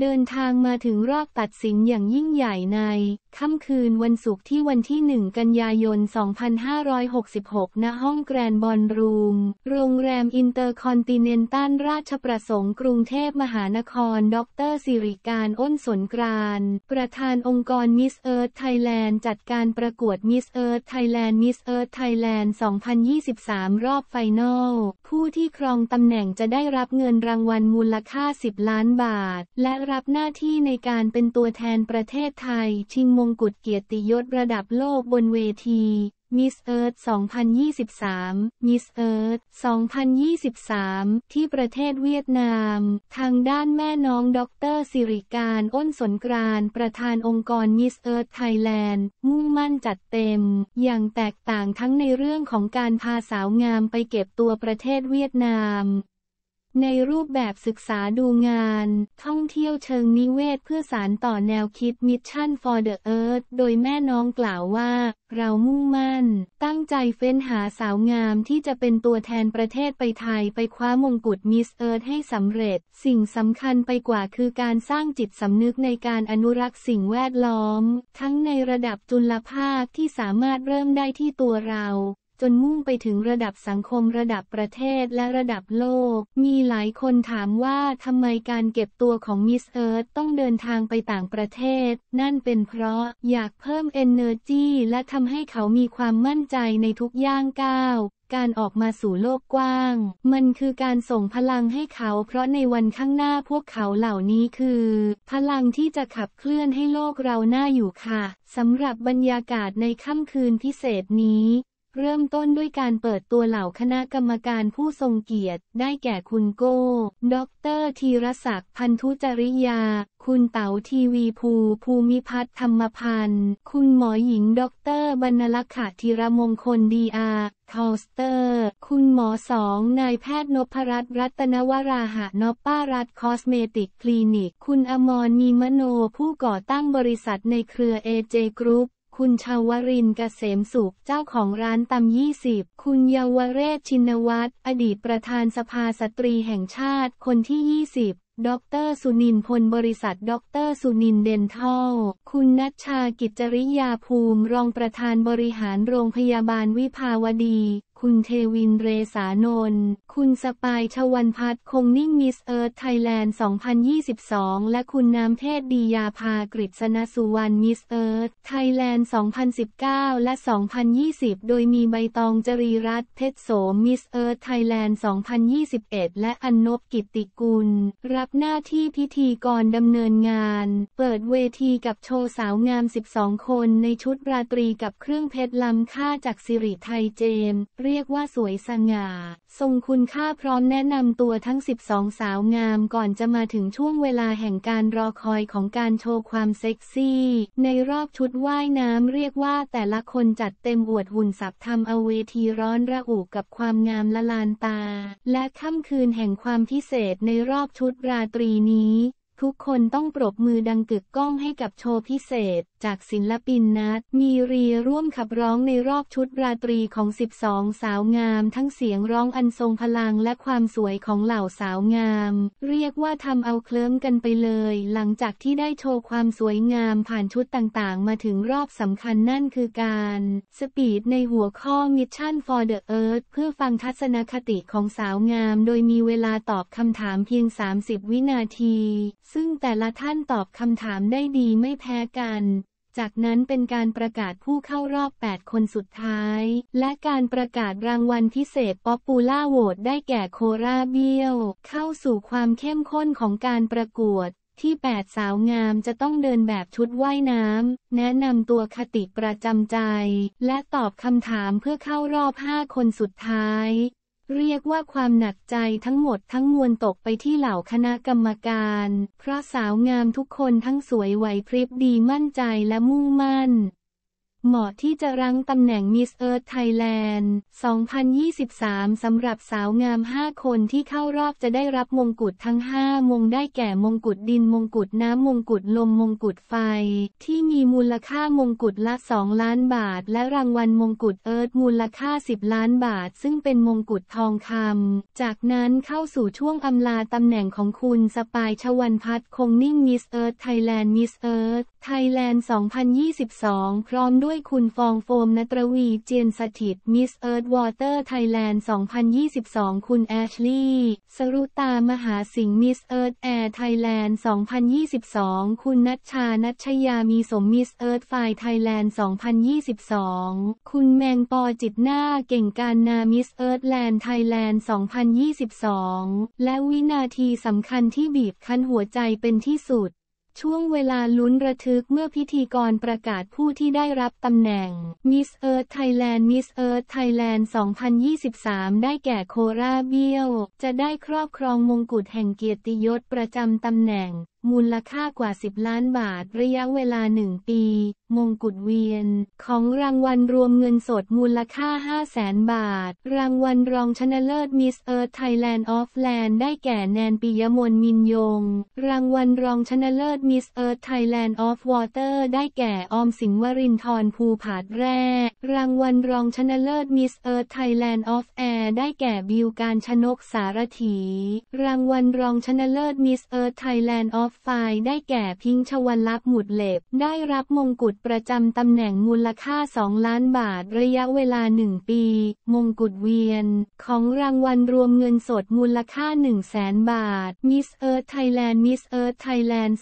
เดินทางมาถึงรอบตัดสินอย่างยิ่งใหญ่ในค่ำคืนวันศุกร์ที่วันที่ 1 กันยายน 2566ณห้องแกรนบอลรูม โรงแรมอินเตอร์คอนติเนนตัลราชประสงค์กรุงเทพมหานคร ดรสิริการอ้นสนกราน ประธานองค์กรมิสเอิร์ธไทยแลนด์จัดการประกวดมิสเอิร์ธไทยแลนด์มิสเอิร์ธไทยแลนด์2023 รอบไฟนอล ผู้ที่ครองตำแหน่งจะได้รับเงินรางวัลมูลค่า 10 ล้านบาท และรับหน้าที่ในการเป็นตัวแทนประเทศไทยชิงมงกุฎเกียรติยศระดับโลกบนเวทีมิสเอิร์ธ2023มิสเอิร์ธ2023 ที่ประเทศเวียดนาม ทางด้านแม่น้องดรสิริการอ้นสนกราน ประธานองค์กรมิสเอิร์ธไทยแลนด์มุ่งมั่นจัดเต็ม อย่างแตกต่างทั้งในเรื่องของการพาสาวงามไปเก็บตัวประเทศเวียดนามในรูปแบบศึกษาดูงาน ท่องเที่ยวเชิงนิเวศเพื่อสารต่อแนวคิด Mission for the Earth โดยแม่น้องกล่าวว่า เรามุ่งมั่น ตั้งใจเฟ้นหาสาวงามที่จะเป็นตัวแทนประเทศไปไทยไปคว้ามงกุฎมิสเอิร์ธให้สำเร็จสิ่งสำคัญไปกว่าคือการสร้างจิตสำนึกในการอนุรักษ์สิ่งแวดล้อม ทั้งในระดับจุลภาคที่สามารถเริ่มได้ที่ตัวเราจนมุ่งไปถึงระดับสังคมระดับประเทศและระดับโลก มีหลายคนถามว่าทำไมการเก็บตัวของมิสเอิร์ธต้องเดินทางไปต่างประเทศ นั่นเป็นเพราะอยากเพิ่มเน n e r g y และทำให้เขามีความมั่นใจในทุกย่างก้าว การออกมาสู่โลกกว้าง มันคือการส่งพลังให้เขาเพราะในวันข้างหน้าพวกเขาเหล่านี้คือ พลังที่จะขับเคลื่อนให้โลกเราหน้าอยู่ค่ะสำหรับบรรยากาศในค่ำคืนพิเศษนี้เริ่มต้นด้วยการเปิดตัวเหล่าคณะกรรมการผู้ทรงเกียรติ ได้แก่คุณโก้ ดรธีรศักดิ์พันธุจริยา คุณเต๋าทีวีภูภูมิพัฒน์ธรรมพันธ์ คุณหมอหญิง ดรบรรลักษณ์ธีรมงคลดีอาคอสเตอร์ คุณหมอสองนายแพทย์นพรัตน์รัตนวราหะนปป้ารัตคอสเมติกคลินิก คุณอมร มีมโน ผู้ก่อตั้งบริษัทในเครือเอเจกรุ๊ปคุณชาวรินเกษมสุขเจ้าของร้านตำยี่สิบคุณเยาวเรศชินวัตรอดีตประธานสภาสตรีแห่งชาติ คนที่ยี่สิบดรสุนินพลบริษัท ดร สุนินเดนทัลคุณนัชชากิจริยาภูมิรองประธานบริหารโรงพยาบาลวิภาวดีคุณเทวินเรสานน คุณสปายชวันพัฒคงนิ่ง มิสเอิร์ธไทยแลนด์ 2022 และคุณน้ำเทศดียาภากรชนาสุวรรณ มิสเอิร์ธไทยแลนด์ 2019 และ 2020 โดยมีใบตองจรีรัตน์เพชรโสม มิสเอิร์ธไทยแลนด์ 2021 และอันนบกิติกุล รับหน้าที่พิธีกรดำเนินงาน เปิดเวทีกับโชว์สาวงาม 12 คนในชุดราตรีกับเครื่องเพชรล้ำค่าจากสิริไทยเจมส์รียกว่าสวยสง่า ทรงคุณค่าพร้อมแนะนำตัวทั้ง 12 สาวงามก่อนจะมาถึงช่วงเวลาแห่งการรอคอยของการโชว์ความเซ็กซี่ ในรอบชุดว่ายน้ำเรียกว่าแต่ละคนจัดเต็มอวดหุ่นสับทำเอาเวทีร้อนระอุกกับความงามละลานตา และค่ำคืนแห่งความพิเศษในรอบชุดราตรีนี้ ทุกคนต้องปรบมือดังกึกก้องให้กับโชว์พิเศษจากศิลปินนัดมีรีร่วมขับร้องในรอบชุดราตรีของ 12 สาวงามทั้งเสียงร้องอันทรงพลังและความสวยของเหล่าสาวงาม เรียกว่าทำเอาเคลิ้มกันไปเลยหลังจากที่ได้โชว์ความสวยงามผ่านชุดต่างๆมาถึงรอบสำคัญนั่นคือการ สปีดในหัวข้อ Mission for the Earth เพื่อฟังทัศนคติของสาวงาม โดยมีเวลาตอบคำถามเพียง 30 วินาที ซึ่งแต่ละท่านตอบคำถามได้ดีไม่แพ้กันจากนั้นเป็นการประกาศผู้เข้ารอบ 8 คนสุดท้าย และการประกาศรางวัลพิเศษป๊อปปูล่าโหวตได้แก่โคราเบียวเข้าสู่ความเข้มข้นของการประกวด ที่ 8 สาวงามจะต้องเดินแบบชุดว่ายน้ำ แนะนำตัวคติประจำใจ และตอบคำถามเพื่อเข้ารอบ 5 คนสุดท้ายเรียกว่าความหนักใจทั้งหมดทั้งมวลตกไปที่เหล่าคณะกรรมการเพราะสาวงามทุกคนทั้งสวยไหวพริบดีมั่นใจและมุ่งมั่นเหมาะที่จะรั้งตำแหน่งมิสเอิร์ธไทยแลนด์ 2023 สำหรับสาวงาม 5 คนที่เข้ารอบจะได้รับมงกุฎทั้ง 5 มงได้แก่มงกุฎดินมงกุฎน้ำมงกุฎลม มงกุฎไฟ ที่มีมูลค่ามงกุฎละ 2 ล้านบาท และรางวัลมงกุฎเอิร์ธมูลค่า 10 ล้านบาท ซึ่งเป็นมงกุฎทองคำ จากนั้นเข้าสู่ช่วงอำลาตำแหน่งของคุณสปายชวันพัฒคงนิ่งมิสเอิร์ธไทยแลนด์มิสเอิร์ธไทยแลนด์2022 พร้อมด้วยคุณฟองโฟมนตรวีเจียนสถิตมิสเอิร์ธวอเตอร์ไทยแลนด์2022 คุณแอชลีย์สรุตามหาสิงห์มิสเอิร์ธแอร์ไทยแลนด์2022 คุณนัชชานัชยามีสมมิสเอิร์ธไฟไทยแลนด์2022 คุณแมงปอจิตหน้าเก่งการนามิสเอิร์ธแลนด์ไทยแลนด์2022 และวินาทีสำคัญที่บีบคั้นหัวใจเป็นที่สุดช่วงเวลาลุ้นระทึกเมื่อพิธีกรประกาศผู้ที่ได้รับตำแหน่ง Miss Earth Thailand Miss Earth Thailand 2023 ได้แก่โคราเบียว จะได้ครอบครองมงกุฎแห่งเกียรติยศประจำตำแหน่งมูลค่ากว่า 10 ล้านบาท ระยะเวลา 1 ปี มงกุฎเวียน ของรางวัลรวมเงินสดมูลค่า 5 0 0แสนบาท รางวัลรองชนะเลิศมิสเอิร์ธไทยแลนด์ออฟแลนด์ได้แก่แนนปิยมนมินยง รางวัลรองชนะเลิศมิสเอิร์ธไทยแลนด์ออฟวอเตอร์ได้แก่ออมสิงวรินทร์ภูผาดแร่รางวัลรองชนะเลิศมิสเอิร์ธไทยแลนด์ออฟแอร์ได้แก่บิวการชนกสารถีรางวัลรองชนะเลิศมิสเอิร์ธไทยแลนด์ออฟฟไฟได้แก่พิงชวันลับหมุดเล็บได้รับมงกุฎประจำตำแหน่งมูลค่า 2 ล้านบาทระยะเวลา 1 ปี มงกุฎเวียน ของรางวัลรวมเงินสดมูลค่า 1 0 0 0 0แสนบาท Miss Earth Thailand Miss Earth Thailand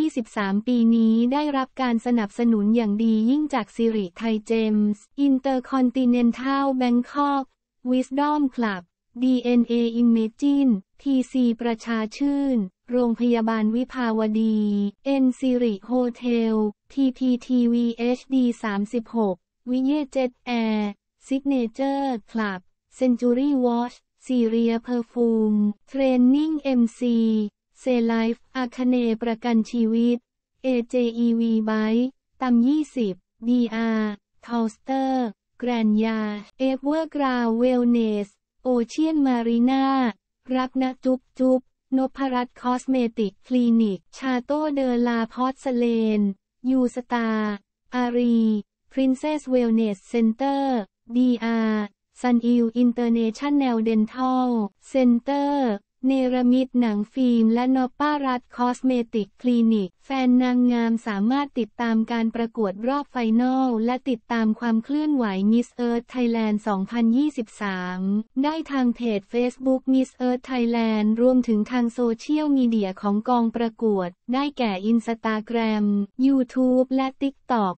2023 ปีนี้ได้รับการสนับสนุนอย่างดียิ่งจากสิริไทยเจมส์ Intercontinental Bangkok Wisdom Club DNA Imagine p c ประชาชื่นโรงพยาบาลวิภาวดี เอ็นซิริโฮเทลทีพีทีวีเอชดีสามสิบหกวิเย่เจ็ตแอร์ซิกเนเจอร์คลับเซนจูรี่วอชซีเรียเพอร์ฟูมเทรนนิ่งเอ็มซีเซไลฟ์อาคเนประกันชีวิต AJEV ไบตัมยี่สิบ DR ทอลสเตอร์ แกรนยา เอเวอร์กราวเวลเนส โอเชียนมารีนารักนะจุ๊บจุ๊บนพรัตน์คอสเมติกคลินิก ชาโตเดลาพอเสเลน ยูสตา อารี พรินเซสเวลเนสเซ็นเตอร์ดีอาร์ซันอิลอินเตอร์เนชั่นแนลเดนทัลเซ็นเตอร์เนรมิตหนังฟิล์มและนอป้ารัฐคอสเมติกคลินิก แฟนนางงามสามารถติดตามการประกวดรอบไฟนอลและติดตามความเคลื่อนไหว Miss Earth Thailand 2023 ได้ทางเพจ Facebook Miss Earth Thailand รวมถึงทางโซเชียลมีเดียของกองประกวดได้แก่อินสตาแกรม YouTube และ TikTok